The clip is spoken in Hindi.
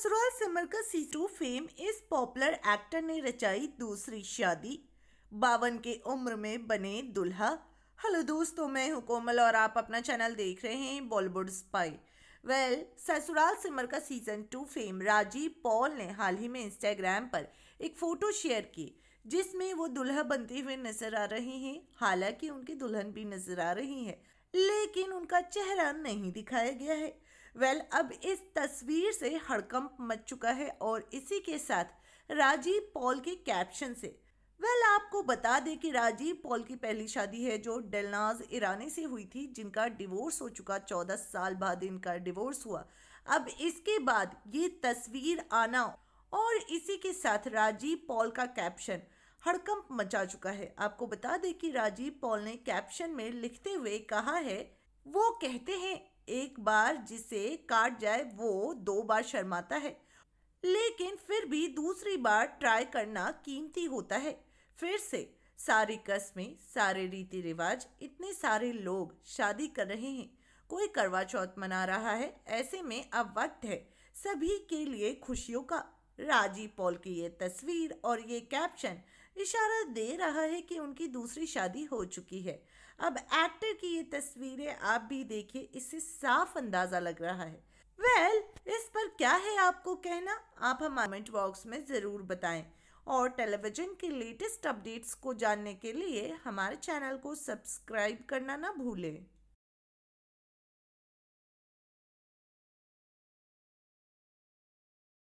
ससुराल Simar Ka C two fame इस पॉपुलर एक्टर ने रचाई दूसरी शादी बावन के उम्र में बने दुल्हा हेलो दोस्तों मैं हूं कोमल और आप अपना चैनल देख रहे हैं Bollywood spy well Sasural Simar Ka season two fame Rajeev Paul ने हाल ही में इंस्टाग्राम पर एक फ़ोटो शेयर की जिसमें वो दुल्हा बनते हुए नजर आ रहे हैं हालांकि उनकी दुल्हन भी नजर आ रही है लेकिन उनका चेहरा नहीं दिखाया गया है वेल अब इस तस्वीर से हड़कंप मच चुका है और इसी के साथ राजीव पॉल के कैप्शन से वेल well, आपको बता दें कि राजीव पॉल की पहली शादी है जो डेलनाज ईरानी से हुई थी जिनका डिवोर्स हो चुका चौदह साल बाद इनका डिवोर्स हुआ अब इसके बाद ये तस्वीर आना और इसी के साथ राजीव पॉल का कैप्शन हड़कंप मचा चुका है आपको बता दें कि राजीव पॉल ने कैप्शन में लिखते हुए कहा है वो कहते हैं एक बार जिसे काट जाए वो दो बार शर्माता है लेकिन फिर भी दूसरी बार ट्राई करना कीमती होता है फिर से सारी कस्में सारे रीति रिवाज इतने सारे लोग शादी कर रहे हैं कोई करवा चौथ मना रहा है ऐसे में अब वक्त है सभी के लिए खुशियों का राजी पॉल की ये तस्वीर और ये कैप्शन इशारा दे रहा है कि उनकी दूसरी शादी हो चुकी है अब एक्टर की ये तस्वीरें आप भी देखिए इससे साफ अंदाज़ा लग रहा है वेल well, इस पर क्या है आपको कहना आप हमारे कमेंट बॉक्स में ज़रूर बताएं और टेलीविज़न के लेटेस्ट अपडेट्स को जानने के लिए हमारे चैनल को सब्सक्राइब करना ना भूलें